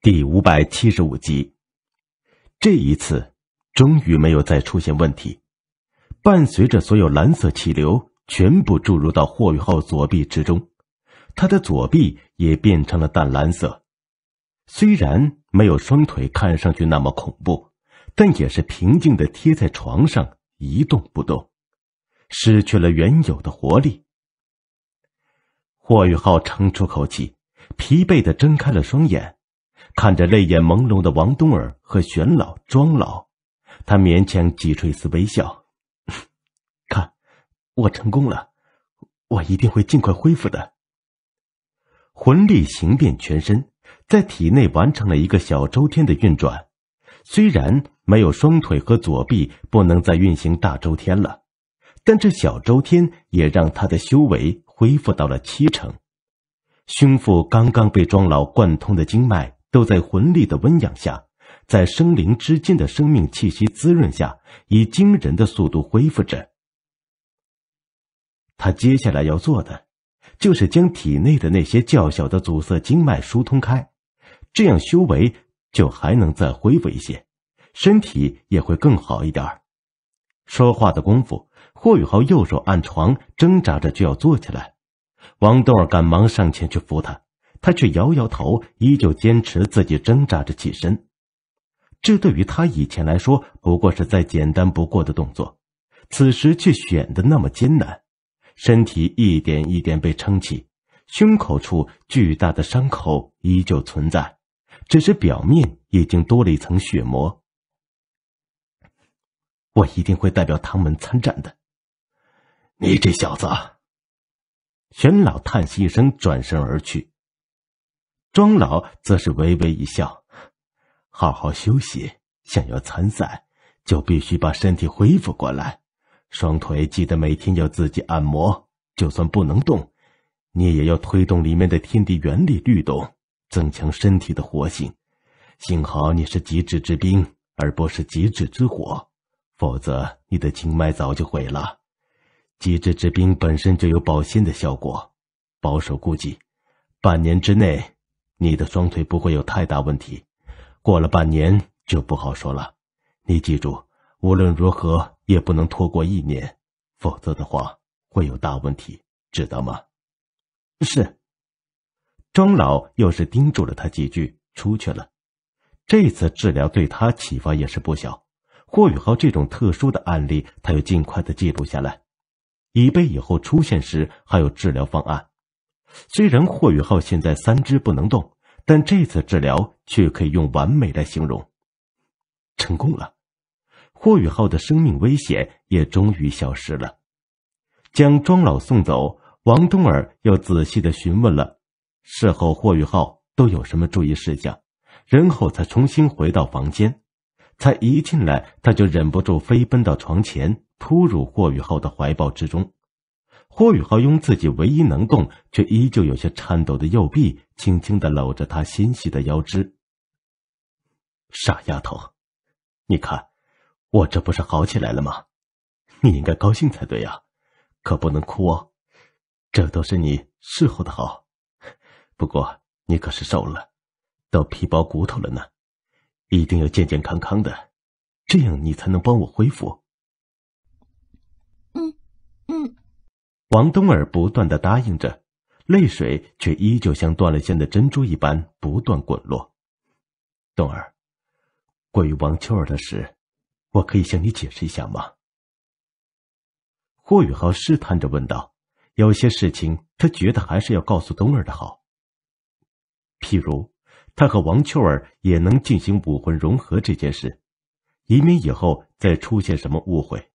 第五百七十五集，这一次终于没有再出现问题。伴随着所有蓝色气流全部注入到霍雨浩左臂之中，他的左臂也变成了淡蓝色。虽然没有双腿看上去那么恐怖，但也是平静的贴在床上一动不动，失去了原有的活力。霍雨浩长出口气，疲惫的睁开了双眼。看着泪眼朦胧的王冬儿和玄老、庄老，他勉强挤出一丝微笑。看，我成功了，我一定会尽快恢复的。魂力行遍全身，在体内完成了一个小周天的运转。虽然没有双腿和左臂不能再运行大周天了，但这小周天也让他的修为恢复到了七成。胸腹刚刚被庄老贯通的经脉。都在魂力的温养下，在生灵之间的生命气息滋润下，以惊人的速度恢复着。他接下来要做的，就是将体内的那些较小的阻塞经脉疏通开，这样修为就还能再恢复一些，身体也会更好一点说话的功夫，霍雨豪右手按床，挣扎着就要坐起来，王豆儿赶忙上前去扶他。他却摇摇头，依旧坚持自己挣扎着起身。这对于他以前来说不过是再简单不过的动作，此时却显得那么艰难。身体一点一点被撑起，胸口处巨大的伤口依旧存在，只是表面已经多了一层血膜。我一定会代表唐门参战的。你这小子，玄老叹息一声，转身而去。庄老则是微微一笑：“好好休息，想要参赛，就必须把身体恢复过来。双腿记得每天要自己按摩，就算不能动，你也要推动里面的天地原理律动，增强身体的活性。幸好你是极致之冰，而不是极致之火，否则你的经脉早就毁了。极致之冰本身就有保鲜的效果，保守估计，半年之内。”你的双腿不会有太大问题，过了半年就不好说了。你记住，无论如何也不能拖过一年，否则的话会有大问题，知道吗？是。庄老又是叮嘱了他几句，出去了。这次治疗对他启发也是不小。霍宇浩这种特殊的案例，他要尽快的记录下来，以备以后出现时还有治疗方案。虽然霍宇浩现在三肢不能动，但这次治疗却可以用完美来形容，成功了。霍宇浩的生命危险也终于消失了。将庄老送走，王冬儿又仔细的询问了事后霍宇浩都有什么注意事项，然后才重新回到房间。才一进来，他就忍不住飞奔到床前，扑入霍宇浩的怀抱之中。郭宇浩用自己唯一能动却依旧有些颤抖的右臂，轻轻的搂着她纤细的腰肢。傻丫头，你看，我这不是好起来了吗？你应该高兴才对呀，可不能哭哦。这都是你伺候的好。不过你可是瘦了，都皮包骨头了呢，一定要健健康康的，这样你才能帮我恢复。王冬儿不断的答应着，泪水却依旧像断了线的珍珠一般不断滚落。冬儿，关于王秋儿的事，我可以向你解释一下吗？霍宇浩试探着问道。有些事情他觉得还是要告诉冬儿的好。譬如，他和王秋儿也能进行武魂融合这件事，以免以后再出现什么误会。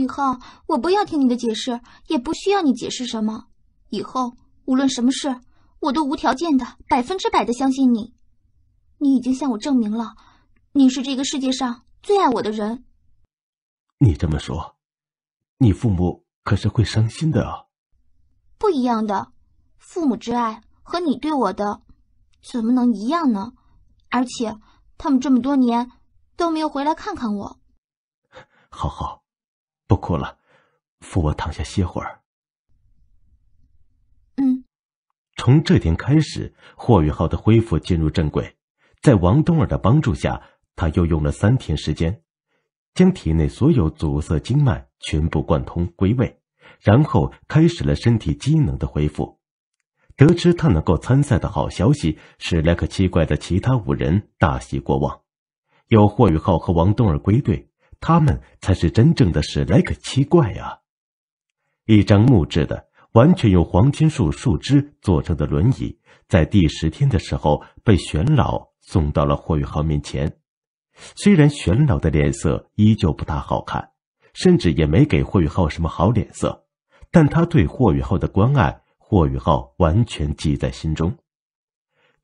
以后我不要听你的解释，也不需要你解释什么。以后无论什么事，我都无条件的、百分之百的相信你。你已经向我证明了，你是这个世界上最爱我的人。你这么说，你父母可是会伤心的啊。不一样的，父母之爱和你对我的，怎么能一样呢？而且他们这么多年都没有回来看看我。好好。不哭了，扶我躺下歇会儿。嗯，从这天开始，霍雨浩的恢复进入正轨。在王冬儿的帮助下，他又用了三天时间，将体内所有阻塞经脉全部贯通归位，然后开始了身体机能的恢复。得知他能够参赛的好消息，史莱克七怪的其他五人大喜过望，有霍雨浩和王冬儿归队。他们才是真正的史莱克七怪啊！一张木质的、完全用黄金树树枝做成的轮椅，在第十天的时候被玄老送到了霍雨浩面前。虽然玄老的脸色依旧不大好看，甚至也没给霍雨浩什么好脸色，但他对霍雨浩的关爱，霍雨浩完全记在心中。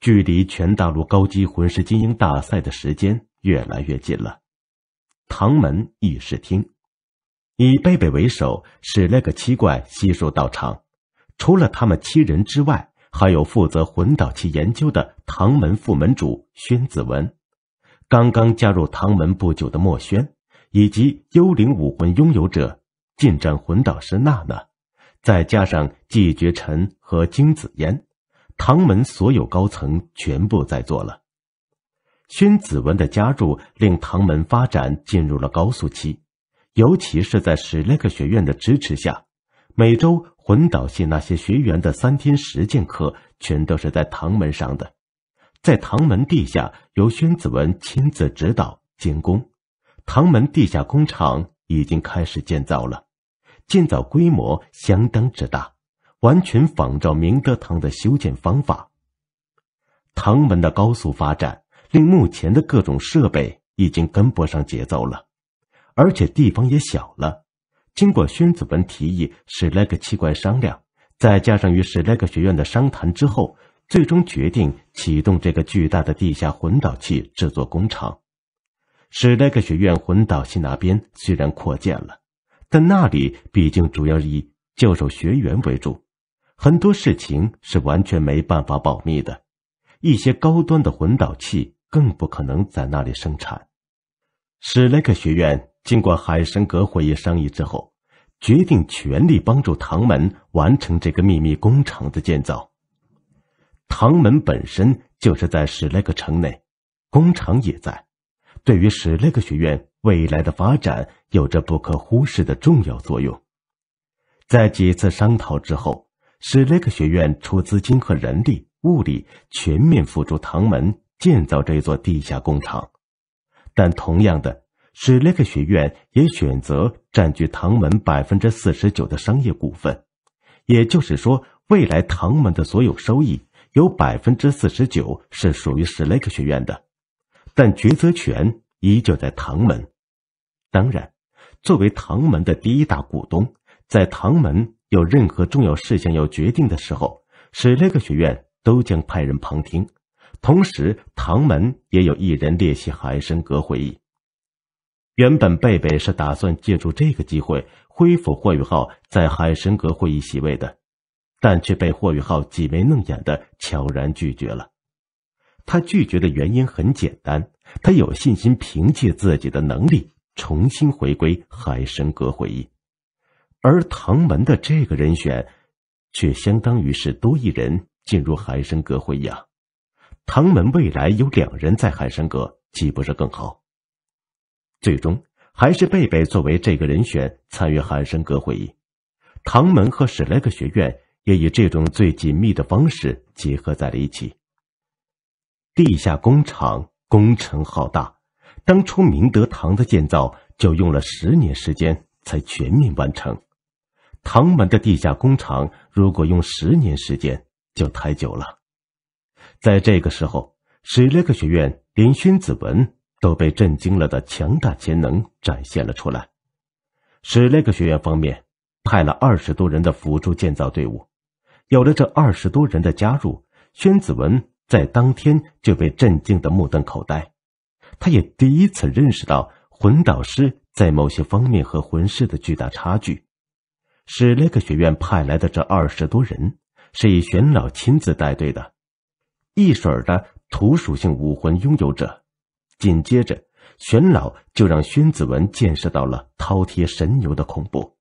距离全大陆高级魂师精英大赛的时间越来越近了。唐门议事厅，以贝贝为首，使那个七怪悉数到场。除了他们七人之外，还有负责魂导器研究的唐门副门主宣子文，刚刚加入唐门不久的墨轩，以及幽灵武魂拥有者近战魂导师娜娜，再加上季绝尘和金子烟，唐门所有高层全部在座了。宣子文的加入令唐门发展进入了高速期，尤其是在史莱克学院的支持下，每周魂导系那些学员的三天实践课全都是在唐门上的，在唐门地下由宣子文亲自指导监工，唐门地下工厂已经开始建造了，建造规模相当之大，完全仿照明德堂的修建方法。唐门的高速发展。目前的各种设备已经跟不上节奏了，而且地方也小了。经过宣子文提议，史莱克七怪商量，再加上与史莱克学院的商谈之后，最终决定启动这个巨大的地下混导器制作工厂。史莱克学院混导器那边虽然扩建了，但那里毕竟主要以教授学员为主，很多事情是完全没办法保密的，一些高端的混导器。更不可能在那里生产。史莱克学院经过海神阁会议商议之后，决定全力帮助唐门完成这个秘密工厂的建造。唐门本身就是在史莱克城内，工厂也在，对于史莱克学院未来的发展有着不可忽视的重要作用。在几次商讨之后，史莱克学院出资金和人力、物力，全面辅助唐门。建造这座地下工厂，但同样的，史莱克学院也选择占据唐门百分之四十九的商业股份。也就是说，未来唐门的所有收益有百分之四十九是属于史莱克学院的，但抉择权依旧在唐门。当然，作为唐门的第一大股东，在唐门有任何重要事项要决定的时候，史莱克学院都将派人旁听。同时，唐门也有一人列席海神阁会议。原本贝贝是打算借助这个机会恢复霍雨浩在海神阁会议席位的，但却被霍雨浩挤眉弄眼的悄然拒绝了。他拒绝的原因很简单，他有信心凭借自己的能力重新回归海神阁会议，而唐门的这个人选，却相当于是多一人进入海神阁会议。啊。唐门未来有两人在海神阁，岂不是更好？最终还是贝贝作为这个人选参与海神阁会议。唐门和史莱克学院也以这种最紧密的方式结合在了一起。地下工厂工程浩大，当初明德堂的建造就用了十年时间才全面完成。唐门的地下工厂如果用十年时间，就太久了。在这个时候，史莱克学院连宣子文都被震惊了的强大潜能展现了出来。史莱克学院方面派了二十多人的辅助建造队伍，有了这二十多人的加入，宣子文在当天就被震惊的目瞪口呆。他也第一次认识到魂导师在某些方面和魂师的巨大差距。史莱克学院派来的这二十多人，是以玄老亲自带队的。一水儿的土属性武魂拥有者，紧接着玄老就让宣子文见识到了饕餮神牛的恐怖。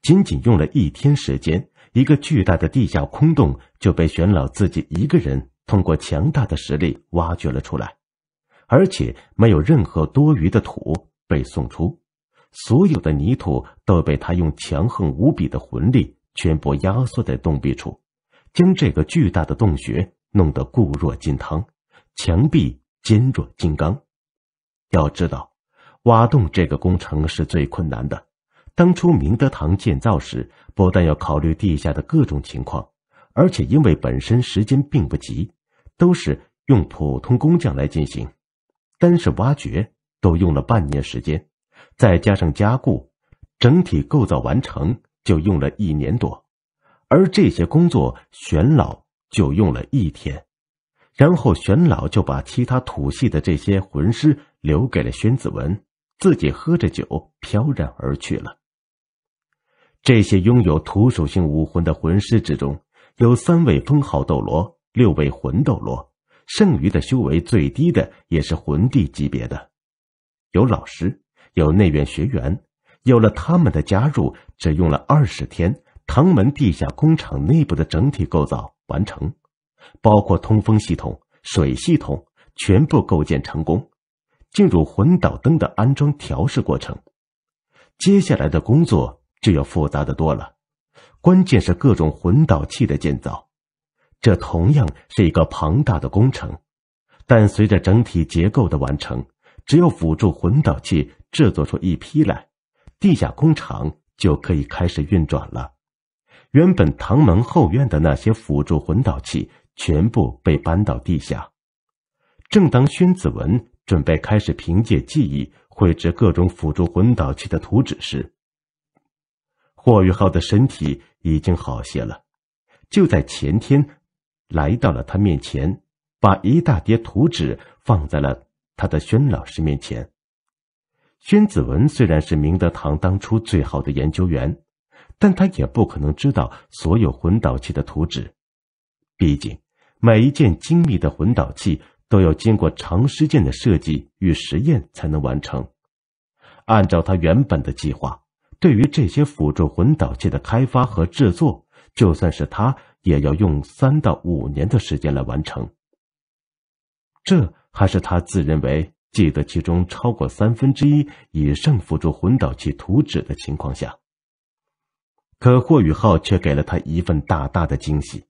仅仅用了一天时间，一个巨大的地下空洞就被玄老自己一个人通过强大的实力挖掘了出来，而且没有任何多余的土被送出，所有的泥土都被他用强横无比的魂力全部压缩在洞壁处，将这个巨大的洞穴。弄得固若金汤，墙壁坚若金刚。要知道，挖洞这个工程是最困难的。当初明德堂建造时，不但要考虑地下的各种情况，而且因为本身时间并不急，都是用普通工匠来进行。单是挖掘都用了半年时间，再加上加固，整体构造完成就用了一年多。而这些工作，玄老。就用了一天，然后玄老就把其他土系的这些魂师留给了宣子文，自己喝着酒飘然而去了。这些拥有土属性武魂的魂师之中，有三位封号斗罗，六位魂斗罗，剩余的修为最低的也是魂帝级别的。有老师，有内院学员，有了他们的加入，只用了二十天，唐门地下工厂内部的整体构造。完成，包括通风系统、水系统全部构建成功，进入魂导灯的安装调试过程。接下来的工作就要复杂的多了，关键是各种魂导器的建造，这同样是一个庞大的工程。但随着整体结构的完成，只要辅助魂导器制作出一批来，地下工厂就可以开始运转了。原本唐门后院的那些辅助混导器全部被搬到地下。正当宣子文准备开始凭借记忆绘制各种辅助混导器的图纸时，霍雨浩的身体已经好些了，就在前天来到了他面前，把一大叠图纸放在了他的宣老师面前。宣子文虽然是明德堂当初最好的研究员。但他也不可能知道所有混导器的图纸，毕竟每一件精密的混导器都要经过长时间的设计与实验才能完成。按照他原本的计划，对于这些辅助混导器的开发和制作，就算是他也要用三到五年的时间来完成。这还是他自认为记得其中超过三分之一以上辅助混导器图纸的情况下。可霍雨浩却给了他一份大大的惊喜。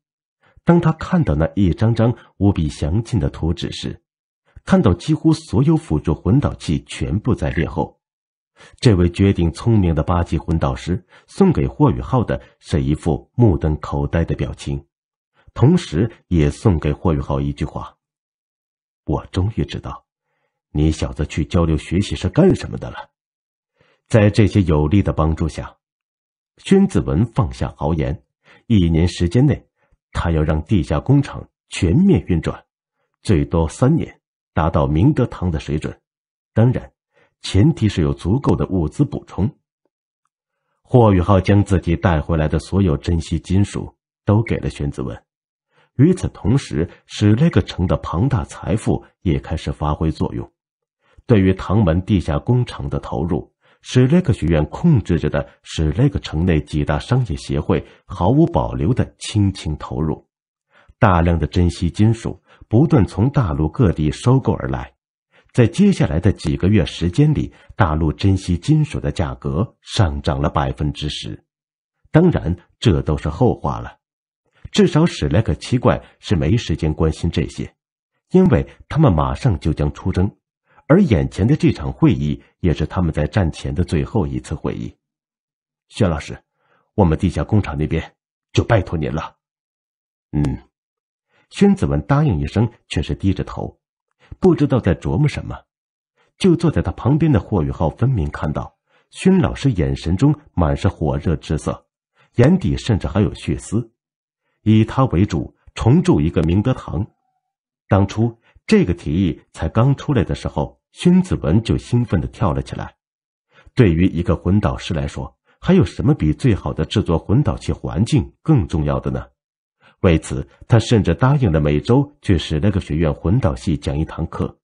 当他看到那一张张无比详尽的图纸时，看到几乎所有辅助混导器全部在列后，这位绝顶聪明的八级混导师送给霍雨浩的是一副目瞪口呆的表情，同时也送给霍雨浩一句话：“我终于知道，你小子去交流学习是干什么的了。”在这些有力的帮助下。宣子文放下豪言，一年时间内，他要让地下工厂全面运转，最多三年达到明德堂的水准。当然，前提是有足够的物资补充。霍宇浩将自己带回来的所有珍稀金属都给了宣子文，与此同时，史莱克城的庞大财富也开始发挥作用，对于唐门地下工厂的投入。史莱克学院控制着的史莱克城内几大商业协会毫无保留的倾情投入，大量的珍稀金属不断从大陆各地收购而来，在接下来的几个月时间里，大陆珍稀金属的价格上涨了百分之十。当然，这都是后话了，至少史莱克七怪是没时间关心这些，因为他们马上就将出征。而眼前的这场会议，也是他们在战前的最后一次会议。薛老师，我们地下工厂那边就拜托您了。嗯，宣子文答应一声，却是低着头，不知道在琢磨什么。就坐在他旁边的霍宇浩，分明看到薛老师眼神中满是火热之色，眼底甚至还有血丝。以他为主，重铸一个明德堂。当初这个提议才刚出来的时候。宣子文就兴奋的跳了起来。对于一个混导师来说，还有什么比最好的制作混导器环境更重要的呢？为此，他甚至答应了每周去史莱克学院混导系讲一堂课。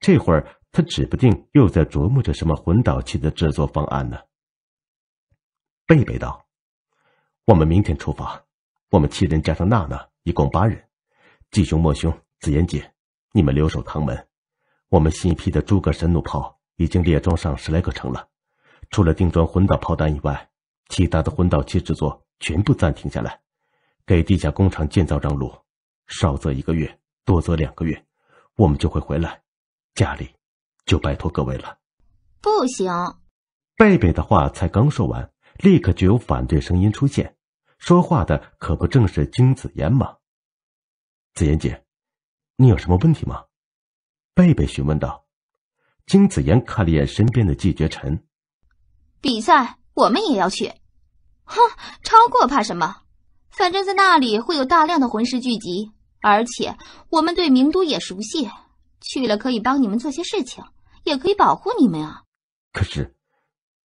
这会儿，他指不定又在琢磨着什么混导器的制作方案呢。贝贝道：“我们明天出发，我们七人加上娜娜，一共八人。季兄、莫兄、紫妍姐，你们留守唐门。”我们新一批的诸葛神弩炮已经列装上十来个城了，除了定装魂导炮弹以外，其他的魂导器制作全部暂停下来，给地下工厂建造让路。少则一个月，多则两个月，我们就会回来。家里，就拜托各位了。不行！贝贝的话才刚说完，立刻就有反对声音出现。说话的可不正是金子妍吗？子妍姐，你有什么问题吗？贝贝询问道：“金子妍看了一眼身边的季绝尘，比赛我们也要去。哼，超过怕什么？反正在那里会有大量的魂师聚集，而且我们对名都也熟悉。去了可以帮你们做些事情，也可以保护你们啊。可是，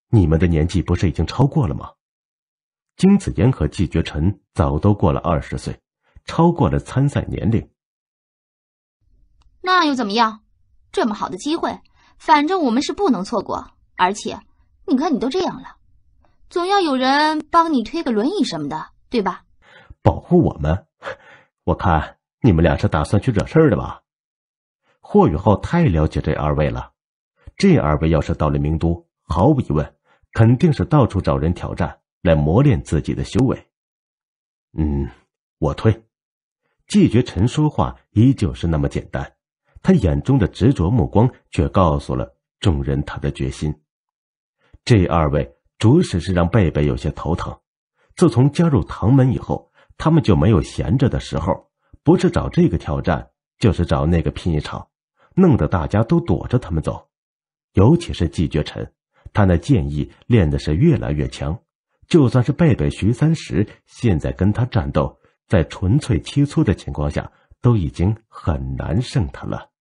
你们的年纪不是已经超过了吗？金子妍和季绝尘早都过了二十岁，超过了参赛年龄。那又怎么样？”这么好的机会，反正我们是不能错过。而且，你看你都这样了，总要有人帮你推个轮椅什么的，对吧？保护我们？我看你们俩是打算去惹事儿的吧？霍雨浩太了解这二位了，这二位要是到了名都，毫无疑问，肯定是到处找人挑战，来磨练自己的修为。嗯，我推。季绝尘说话依旧是那么简单。他眼中的执着目光，却告诉了众人他的决心。这二位着实是让贝贝有些头疼。自从加入唐门以后，他们就没有闲着的时候，不是找这个挑战，就是找那个拼一场，弄得大家都躲着他们走。尤其是季绝尘，他那剑意练的是越来越强，就算是贝贝、徐三石现在跟他战斗，在纯粹切磋的情况下，都已经很难胜他了。